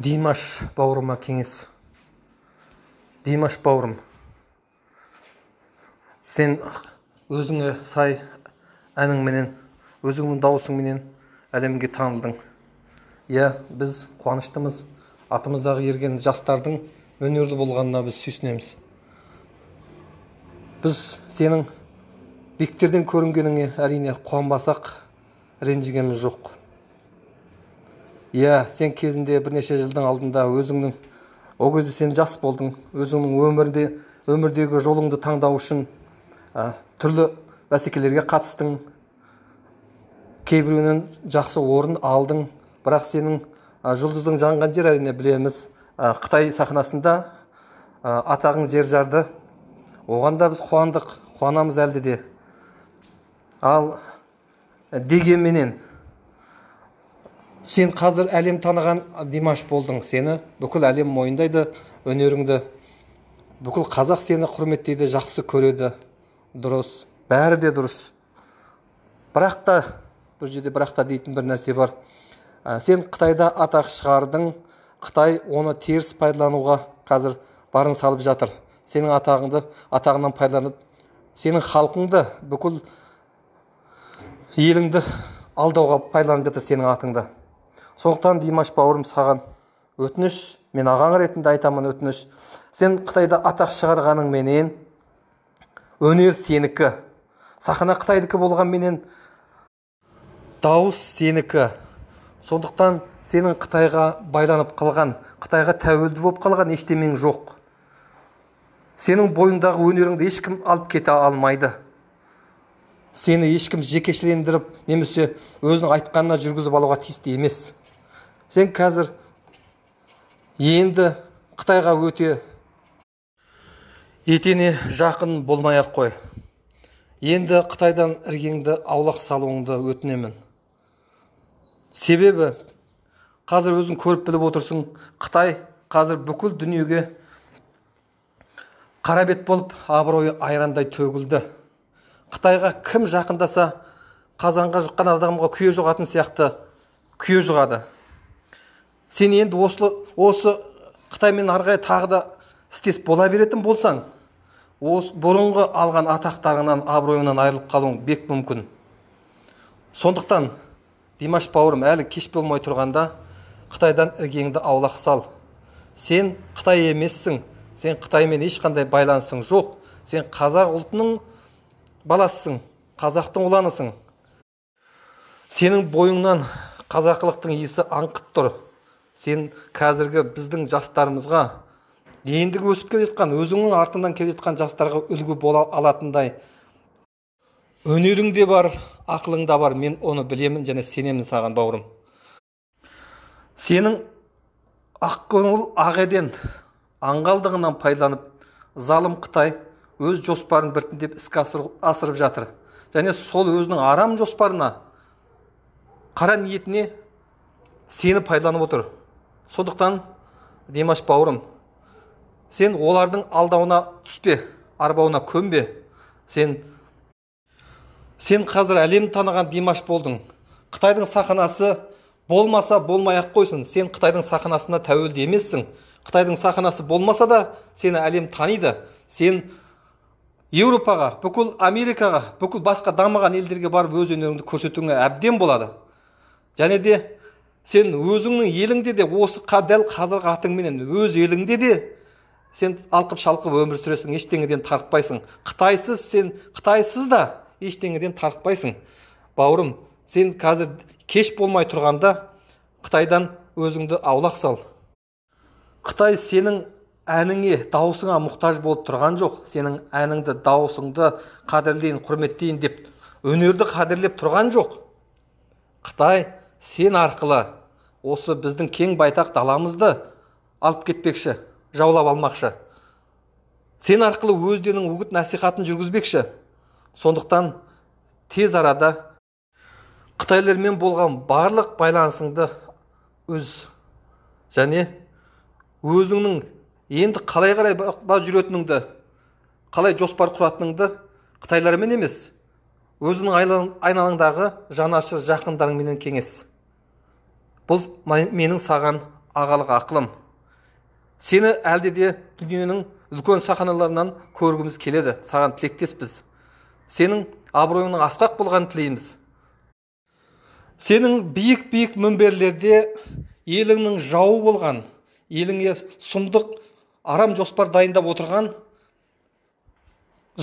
димаш бауырыма кеңес димаш бауырым сен өзіңе сай әніңменен өзіңнің дауысыңменен әлемге танылдың иә біз қуаныштымыз атымыздағы ерген жастардың өнерлі болғанына біз сүйсінеміз біз сенің биіктерден көрінгеніңе әрине қуанбасақ ренжігеніміз жоқ иә сен кезінде бірнеше жылдың алдында өзіңнің ол кезде сен жас болдың өзіңнің өмірде өмірдегі жолыңды таңдау үшін ә, түрлі бәсекелерге қатыстың кейбіреуінен жақсы орын алдың бірақ сенің ә, жұлдызың жанған жер әрине білеміз қытай сахнасында ә, атағың жер жарды оған да біз қуандық қуанамыз әлде де ал дегенменен сен қазір әлем таныған димаш болдың сені бүкіл әлем мойындайды өнеріңді бүкіл қазақ сені құрметтейді жақсы көреді дұрыс бәрі де дұрыс бірақ та бұл жерде бірақ та дейтін бір нәрсе бар сен қытайда атақ шығардың қытай оны теріс пайдалануға қазір барын салып жатыр сенің атағыңды атағынан пайдаланып сенің халқыңды бүкіл еліңді алдауға пайдаланып жатыр сенің атыңды сондықтан димаш бауырым саған өтініш мен ағаң ретінде айтамын өтініш сен қытайда атақ шығарғаның менен өнер сенікі сахна қытайдікі болғанменен дауыс сенікі сондықтан сенің қытайға байланып қалған қытайға тәуелді болып қалған ештемең жоқ сенің бойыңдағы өнеріңді ешкім алып кете алмайды сені ешкім жекешелендіріп немесе өзінің айтқанына жүргізіп алуға тиісті емес сен қазір енді қытайға өте етене жақын болмай ақ қой енді қытайдан іргеңді аулақ салуыңды өтінемін себебі қазір өзің көріп біліп отырсың қытай қазір бүкіл дүниеге қарабет болып абыройы айрандай төгілді қытайға кім жақындаса қазанға жұққан адамға күйе жұғатын сияқты күйе жұғады сен енді осы осы қытаймен ары қарай тағы да істес бола беретін болсаң осы бұрынғы алған атақтарыңнан абыройыңнан айырылып қалуың бек мүмкін сондықтан димаш бауырым әлі кеш болмай тұрғанда қытайдан іргеңді аулақ сал сен қытай емессің сен қытаймен ешқандай байланысың жоқ сен қазақ ұлтының баласысың қазақтың ұланысың сенің бойыңнан қазақылықтың иісі аңқып тұр сен қазіргі біздің жастарымызға ендігі өсіп келе жатқан өзіңнің артыңнан келе жатқан жастарға үлгі бола алатындай өнерің де бар ақылың да бар мен оны білемін және сенемін саған бауырым сенің ақкөңіл еден аңғалдығынан пайдаланып залым қытай өз жоспарын біртіндеп іске асырып жатыр және сол өзінің арам жоспарына қара ниетіне сені пайдаланып отыр сондықтан димаш бауырым сен олардың алдауына түспе арбауына көмбе, сен сен қазір әлем таныған димаш болдың қытайдың сахнасы болмаса болмай ақ қойсын сен қытайдың сахнасына тәуелді емессің қытайдың сахнасы болмаса да сені әлем таниды сен еуропаға бүкіл америкаға бүкіл басқа дамыған елдерге барып өз өнеріңді көрсетуіңе әбден болады және де сен өзіңнің еліңде де осы дәл қазіргі атыңменен өз еліңде де сен алқып шалқып өмір сүресің ештеңеден тарықпайсың қытайсыз сен қытайсыз да ештеңеден тарықпайсың бауырым сен қазір кеш болмай тұрғанда қытайдан өзіңді аулақ сал қытай сенің әніңе дауысыңа мұқтаж болып тұрған жоқ сенің әніңді дауысыңды қадірлейін құрметтейін деп өнерді қадірлеп тұрған жоқ қытай сен арқылы осы біздің кең байтақ даламызды алып кетпекші жаулап алмақшы сен арқылы өздерінің үгіт насихатын жүргізбекші сондықтан тез арада қытайлармен болған барлық байланысыңды өз және өзіңнің енді қалай қарай жүретініңді қалай жоспар құратыныңды қытайлармен емес өзіңнің айналаңдағы жанашыр жақындарыңменен кеңес бұл менің саған ағалық ақылым сені әлде де дүниенің үлкен саханаларынан көргіміз келеді саған тілектеспіз сенің абыройыңның асқақ болғанын тілейміз сенің биік биік мінберлерде еліңнің жауы болған еліңе сұмдық арам жоспар дайындап отырған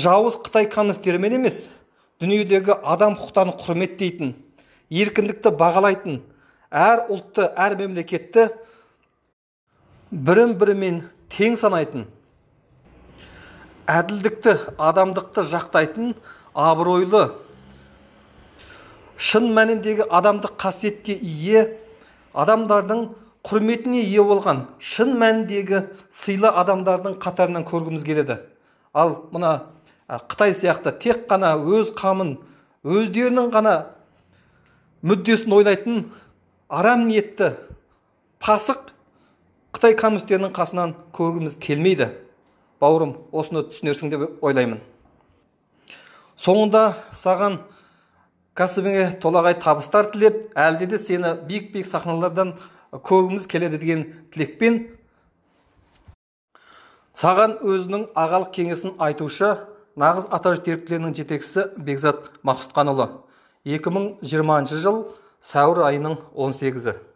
жауыз қытай коммунистерімен емес дүниедегі адам құқықтарын құрметтейтін еркіндікті бағалайтын әр ұлтты әр мемлекетті бірін бірімен тең санайтын әділдікті адамдықты жақтайтын абыройлы шын мәніндегі адамдық қасиетке ие адамдардың құрметіне ие болған шын мәніндегі сыйлы адамдардың қатарынан көргіміз келеді ал мына қытай сияқты тек қана өз қамын өздерінің ғана мүддесін ойлайтын арам ниетті пасық қытай коммунистерінің қасынан көргіміз келмейді бауырым осыны түсінерсің деп ойлаймын соңында саған кәсібіңе толағай табыстар тілеп әлде де сені биік биік сахналардан көргіміз келеді деген тілекпен саған өзінің ағалық кеңесін айтушы нағыз ата еріктілерінің жетекшісі бекзат мақсұтқанұлы 2020 жыл сәуір айының 18-і